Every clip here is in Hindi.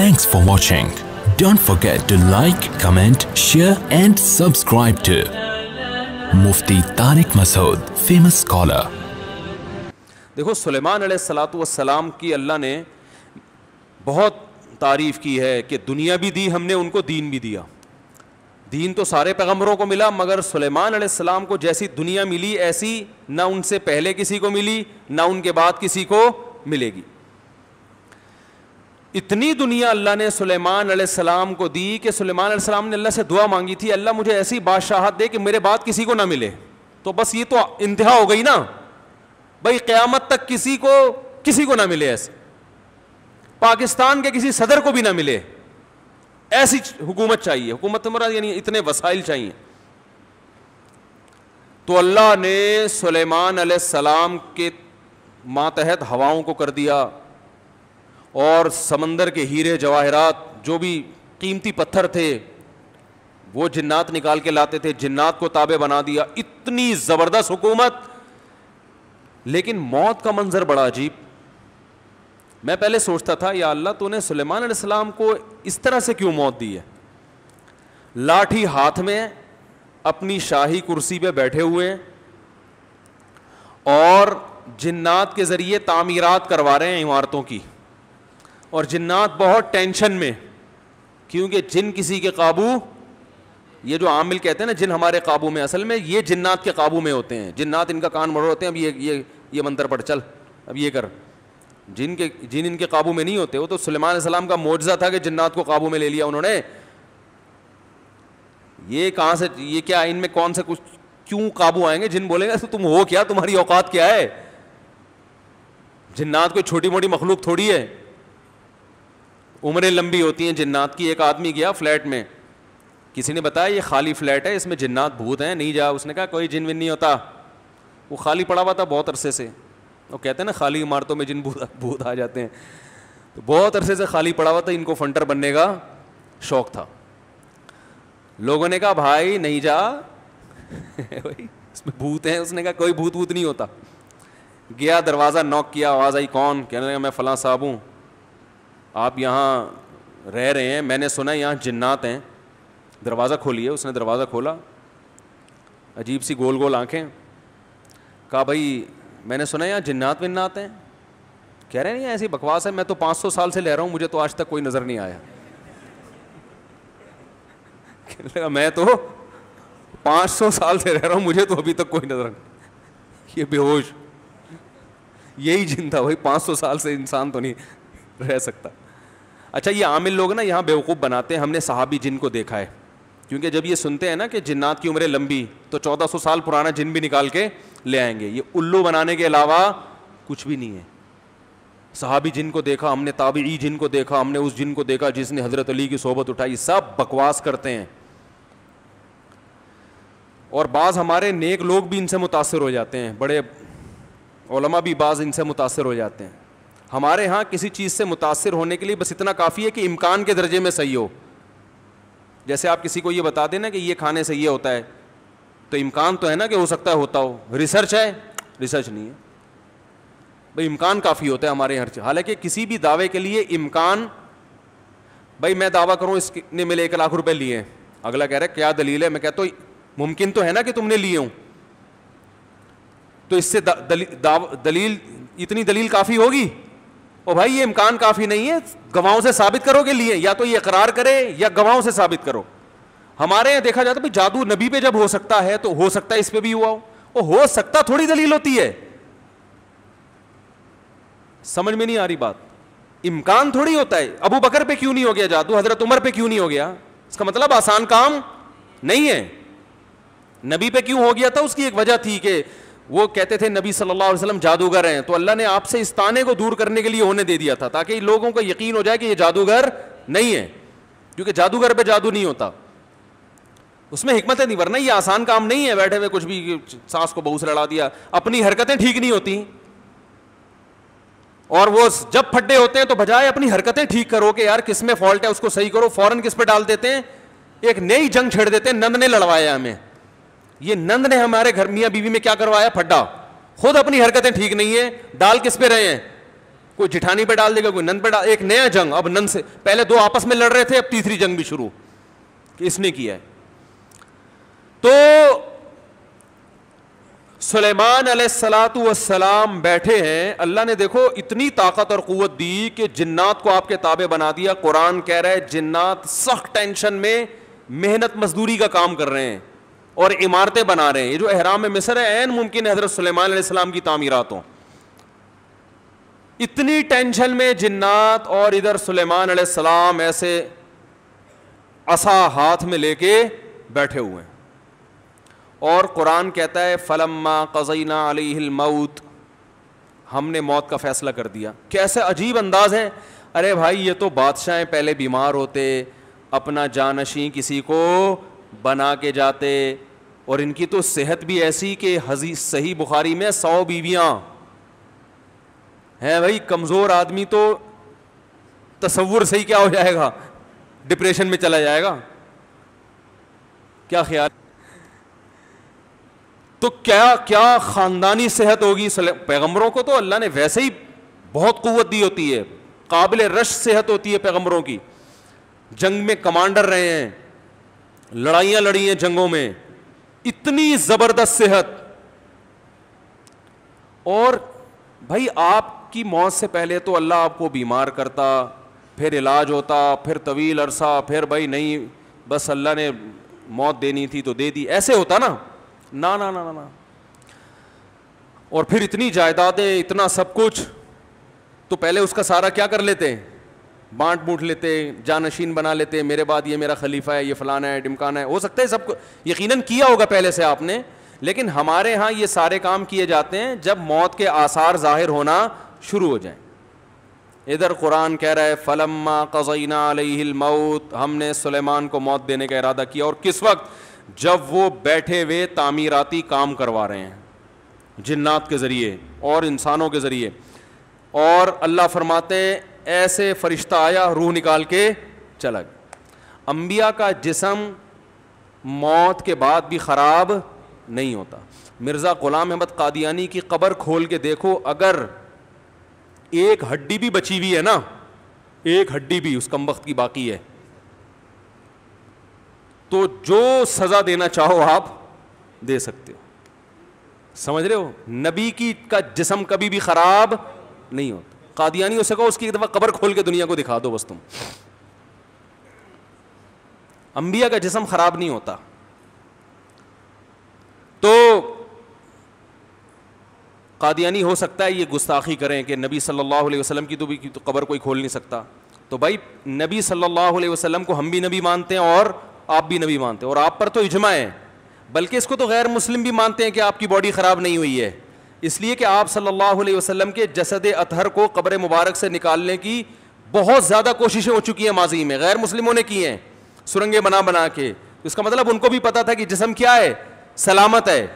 Thanks for watching. Don't forget to like, comment, share and subscribe to Mufti Tariq Masood, famous scholar. देखो सुलेमान सलाम की अल्लाह ने बहुत तारीफ़ की है कि दुनिया भी दी हमने उनको दीन भी दिया दीन तो सारे पैगम्बरों को मिला मगर सुलेमान सलाम को जैसी दुनिया मिली ऐसी ना उनसे पहले किसी को मिली ना उनके बाद किसी को मिलेगी इतनी दुनिया अल्लाह ने सुलेमान सलाम को दी कि सुलेमान सलाम ने अल्लाह से दुआ मांगी थी अल्लाह मुझे ऐसी बादशाह दे कि मेरे बाद किसी को ना मिले तो बस ये तो इंतहा हो गई ना भाई क्यामत तक किसी को किसी को ना मिले ऐसे पाकिस्तान के किसी सदर को भी ना मिले ऐसी हुकूमत चाहिए हुकूमत तो यानी इतने वसाइल चाहिए तो अल्लाह ने सुलेमान सलाम के मातहत हवाओं को कर दिया और समंदर के हीरे जवाहरात जो भी कीमती पत्थर थे वो जिन्नात निकाल के लाते थे जिन्नात को ताबे बना दिया इतनी ज़बरदस्त हुकूमत लेकिन मौत का मंज़र बड़ा अजीब मैं पहले सोचता था या अल्लाह तूने सुलेमान अलैहिस्सलाम को इस तरह से क्यों मौत दी है लाठी हाथ में अपनी शाही कुर्सी पे बैठे हुए और जिन्नात के ज़रिए तामीरात करवा रहे हैं इमारतों की और जिन्नात बहुत टेंशन में क्योंकि जिन किसी के काबू ये जो आमिल कहते हैं ना जिन हमारे काबू में असल में ये जिन्नात के काबू में होते हैं जिन्नात इनका कान मरोड़ होते हैं अब ये ये ये मंत्र पढ़ चल अब ये कर जिनके जिन इनके काबू में नहीं होते वो तो सलेमान सलाम का मुआजा था कि जिन्नात को काबू में ले लिया उन्होंने ये कहाँ से ये क्या इनमें कौन से कुछ क्यों काबू आएंगे जिन बोलेंगे तो तुम हो क्या तुम्हारी औकात क्या है जिन्नात कोई छोटी मोटी मखलूक थोड़ी है उम्रें लंबी होती हैं जिन्नात की एक आदमी गया फ्लैट में किसी ने बताया ये खाली फ्लैट है इसमें जिन्नात भूत हैं नहीं जा उसने कहा कोई जिन विन नहीं होता वो खाली पड़ा हुआ था बहुत अरसे से वो कहते हैं ना खाली इमारतों में जिन भूत भूत आ जाते हैं तो बहुत अरसे से खाली पड़ा हुआ था इनको फंटर बनने का शौक था लोगों ने कहा भाई नहीं जा इसमें भूत हैं उसने कहा कोई भूत भूत नहीं होता गया दरवाज़ा नॉक किया आवाज़ आई कौन कहने लगा मैं फलां साहब हूँ आप यहाँ रह रहे हैं मैंने सुना है यहाँ जिन्नात हैं दरवाज़ा खोलिए उसने दरवाज़ा खोला अजीब सी गोल गोल आंखें कहा भाई मैंने सुना है यहाँ जिन्नात विन्नात हैं कह रहे नहीं ऐसी बकवास है मैं तो 500 साल से ले रहा हूँ मुझे तो आज तक कोई नज़र नहीं आया मैं तो 500 साल से रह रहा हूँ मुझे तो अभी तक कोई नज़र नहीं ये बेहोश यही जिन था भाई 500 साल से इंसान तो नहीं रह सकता अच्छा ये आमिल लोग ना यहाँ बेवकूफ़ बनाते हैं हमने सहाबी जिन को देखा है क्योंकि जब ये सुनते हैं ना कि जिन्नात की उम्र लंबी तो चौदह सौ साल पुराना जिन भी निकाल के ले आएंगे ये उल्लू बनाने के अलावा कुछ भी नहीं है सहाबी जिन को देखा हमने ताबी जिन को देखा हमने उस जिन को देखा जिसने हज़रत अली की सोहबत उठाई सब बकवास करते हैं और बाज़ हमारे नेक लोग भी इनसे मुतासर हो जाते हैं बड़े ओलमा भी बाज़ इनसे मुतासर हो जाते हैं हमारे यहाँ किसी चीज़ से मुतासर होने के लिए बस इतना काफ़ी है कि इम्कान के दर्जे में सही हो जैसे आप किसी को ये बता देना कि ये खाने से ये होता है तो इम्कान तो है ना कि हो सकता है होता हो रिसर्च है रिसर्च नहीं है भाई इम्कान काफ़ी होता है हमारे यहाँ हालांकि किसी भी दावे के लिए इम्कान भाई मैं दावा करूँ इस ने मेरे एक लाख रुपये लिए अगला कह रहा है क्या दलील है मैं कहता हूँ मुमकिन तो है ना कि तुमने लिए हूँ तो इससे द, दली, दाव, दलील इतनी दलील काफ़ी होगी और भाई ये इम्कान काफ़ी नहीं है गवाहों से साबित करो के लिए या तो ये इकरार करे या गवाहों से साबित करो हमारे यहां देखा जाता है जादू नबी पे जब हो सकता है तो हो सकता है इस पर भी हुआ हो और हो सकता थोड़ी दलील होती है समझ में नहीं आ रही बात इम्कान थोड़ी होता है अबू बकर पे क्यों नहीं हो गया जादू हजरत उमर पे क्यों नहीं हो गया इसका मतलब आसान काम नहीं है नबी पे क्यों हो गया था उसकी एक वजह थी कि वो कहते थे नबी सल्लल्लाहु अलैहि वसल्लम जादूगर हैं तो अल्लाह ने आपसे इस ताने को दूर करने के लिए होने दे दिया था ताकि लोगों को यकीन हो जाए कि ये जादूगर नहीं है क्योंकि जादूगर पे जादू नहीं होता उसमें हिकमतें नहीं वरना ये आसान काम नहीं है बैठे हुए कुछ भी सांस को बहुत लड़ा दिया अपनी हरकतें ठीक नहीं होती और वो जब फटे होते हैं तो बजाय अपनी हरकतें ठीक करो कि यार किस में फॉल्ट है उसको सही करो फौरन किस पे डाल देते हैं एक नई जंग छेड़ देते हैं नंद ने लड़वाया हमें ये नंद ने हमारे घर मिया बीवी में क्या करवाया फटा खुद अपनी हरकतें ठीक नहीं है डाल किस पे रहे हैं कोई जिठानी पे डाल देगा कोई नंद पे डाल एक नया जंग अब नंद से पहले दो आपस में लड़ रहे थे अब तीसरी जंग भी शुरू इसने किया है तो सुलेमान सलाम बैठे हैं अल्लाह ने देखो इतनी ताकत और क़वत दी कि जिन्नात को आपके ताबे बना दिया कुरान कह रहा है जिन्नात सख्त टेंशन में मेहनत मजदूरी का काम कर रहे हैं और इमारतें बना रहे हैं ये जो अहराम मिसर है एन मुमकिन हज़रत सलेमान की तमीरत हों इतनी टेंशन में जिन्नात और इधर सुलेमान सलेमान ऐसे असा हाथ में लेके बैठे हुए हैं और कुरान कहता है फलम्मा कज़ीना मऊत हमने मौत का फैसला कर दिया कैसे अजीब अंदाज है अरे भाई ये तो बादशाहें पहले बीमार होते अपना जानशी किसी को बना के जाते और इनकी तो सेहत भी ऐसी कि हजी सही बुखारी में सौ बीवियाँ हैं भाई कमज़ोर आदमी तो तस्वुर सही क्या हो जाएगा डिप्रेशन में चला जाएगा क्या ख्याल तो क्या क्या ख़ानदानी सेहत होगी पैगम्बरों को तो अल्लाह ने वैसे ही बहुत कुत दी होती है काबिल रश सेहत होती है पैगम्बरों की जंग में कमांडर रहे हैं लड़ाइयां लड़ी हैं जंगों में इतनी जबरदस्त सेहत और भाई आपकी मौत से पहले तो अल्लाह आपको बीमार करता फिर इलाज होता फिर तवील अरसा फिर भाई नहीं बस अल्लाह ने मौत देनी थी तो दे दी ऐसे होता ना ना ना ना ना ना और फिर इतनी जायदादें इतना सब कुछ तो पहले उसका सारा क्या कर लेते हैं बांट बूट लेते जानशीन बना लेते मेरे बाद ये मेरा खलीफा है ये फ़लाना है डिमकाना है हो सकता है सब यकीन किया होगा पहले से आपने लेकिन हमारे यहाँ ये सारे काम किए जाते हैं जब मौत के आसार ज़ाहिर होना शुरू हो जाए इधर कुरान कह रहा है फ़लम्मा कज़ीना मऊत हमने सुलेमान को मौत देने का इरादा किया और किस वक्त जब वो बैठे हुए तामीराती काम करवा रहे हैं जिन्नात के ज़रिए और इंसानों के ज़रिए और अल्लाह फरमाते ऐसे फरिश्ता आया रूह निकाल के चला गया अम्बिया का जिसम मौत के बाद भी ख़राब नहीं होता मिर्ज़ा ग़ुलाम अहमद कादियानी की कबर खोल के देखो अगर एक हड्डी भी बची हुई है ना एक हड्डी भी उस कम वक्त की बाकी है तो जो सज़ा देना चाहो आप दे सकते हो समझ रहे हो नबी की का जिसम कभी भी ख़राब नहीं होता कादियानी हो सको उसकी एक दफ़ा कबर खोल के दुनिया को दिखा दो बस तुम अंबिया का जिसम ख़राब नहीं होता तो कादियानी हो सकता है ये गुस्ताखी करें कि नबी सल्लल्लाहु अलैहि वसल्लम की तो भी तो कबर कोई खोल नहीं सकता तो भाई नबी सल्लल्लाहु अलैहि वसल्लम को हम भी नबी मानते हैं और आप भी नबी मानते हैं और आप पर तो इजमा है बल्कि इसको तो गैर मुस्लिम भी मानते हैं कि आपकी बॉडी ख़राब नहीं हुई है इसलिए कि आप सल्लल्लाहु अलैहि वसल्लम के जसद अतहर को कब्र मुबारक से निकालने की बहुत ज़्यादा कोशिशें हो चुकी हैं माजी में गैर मुस्लिमों ने की हैं सुरंगे बना बना के तो इसका मतलब उनको भी पता था कि जिसम क्या है सलामत है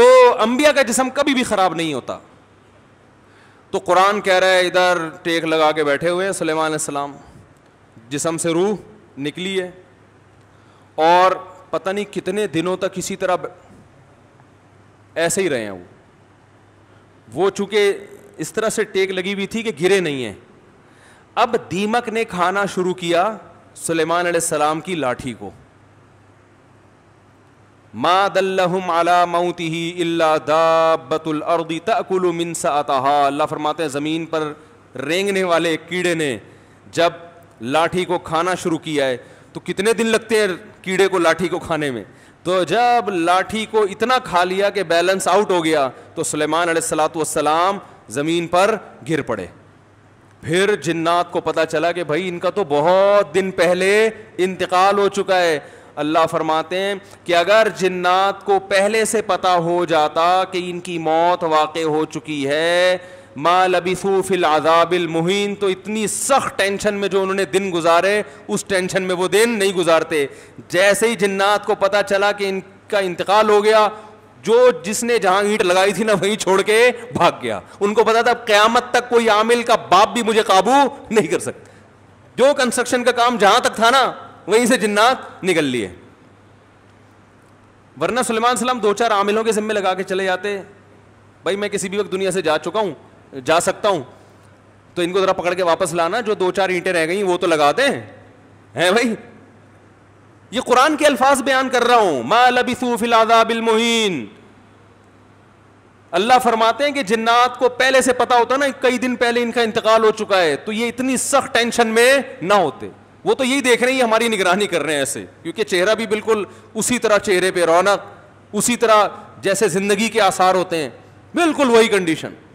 तो अम्बिया का जिसम कभी भी ख़राब नहीं होता तो कुरान कह रहा है इधर टेक लगा के बैठे हुए हैं सलेमान जिसम से रूह निकली है और पता नहीं कितने दिनों तक इसी तरह ऐसे ही रहे हैं वो वो चूँकि इस तरह से टेक लगी हुई थी कि गिरे नहीं है अब दीमक ने खाना शुरू किया सुलेमान सलाम की लाठी को मा दल्लहुम अला मऊती ही दाबतुल अर्दी तकुल मिनसा आता अल्लाह फरमाते हैं ज़मीन पर रेंगने वाले कीड़े ने जब लाठी को खाना शुरू किया है तो कितने दिन लगते हैं कीड़े को लाठी को खाने में तो जब लाठी को इतना खा लिया कि बैलेंस आउट हो गया तो सुलेमान सलाम ज़मीन पर गिर पड़े फिर जिन्नात को पता चला कि भाई इनका तो बहुत दिन पहले इंतकाल हो चुका है अल्लाह फरमाते हैं कि अगर जिन्नात को पहले से पता हो जाता कि इनकी मौत वाक़ हो चुकी है मा लबिसू फिल आजाबिल मुहिन तो इतनी सख्त टेंशन में जो उन्होंने दिन गुजारे उस टेंशन में वो दिन नहीं गुजारते जैसे ही जिन्नात को पता चला कि इनका इंतकाल हो गया जो जिसने जहां ईट लगाई थी ना वहीं छोड़ के भाग गया उनको पता था क्यामत तक कोई आमिल का बाप भी मुझे काबू नहीं कर सकता जो कंस्ट्रक्शन का काम जहां तक था ना वहीं से जिन्नात निकल लिए वरना सलमान सलाम दो चार आमिलों के जिम्मे लगा के चले जाते भाई मैं किसी भी वक्त दुनिया से जा चुका हूं जा सकता हूं तो इनको ज़रा पकड़ के वापस लाना जो दो चार ईंटें रह गई वो तो लगा दें हैं भाई ये कुरान के अल्फाज बयान कर रहा हूं मा लबिसूफिलादाबिलमुहीन अल्लाह फरमाते हैं कि जिन्नात को पहले से पता होता ना कई दिन पहले इनका इंतकाल हो चुका है तो ये इतनी सख्त टेंशन में ना होते वो तो यही देख रहे हैं हमारी निगरानी कर रहे हैं ऐसे क्योंकि चेहरा भी बिल्कुल उसी तरह चेहरे पे रौनक उसी तरह जैसे जिंदगी के आसार होते हैं बिल्कुल वही कंडीशन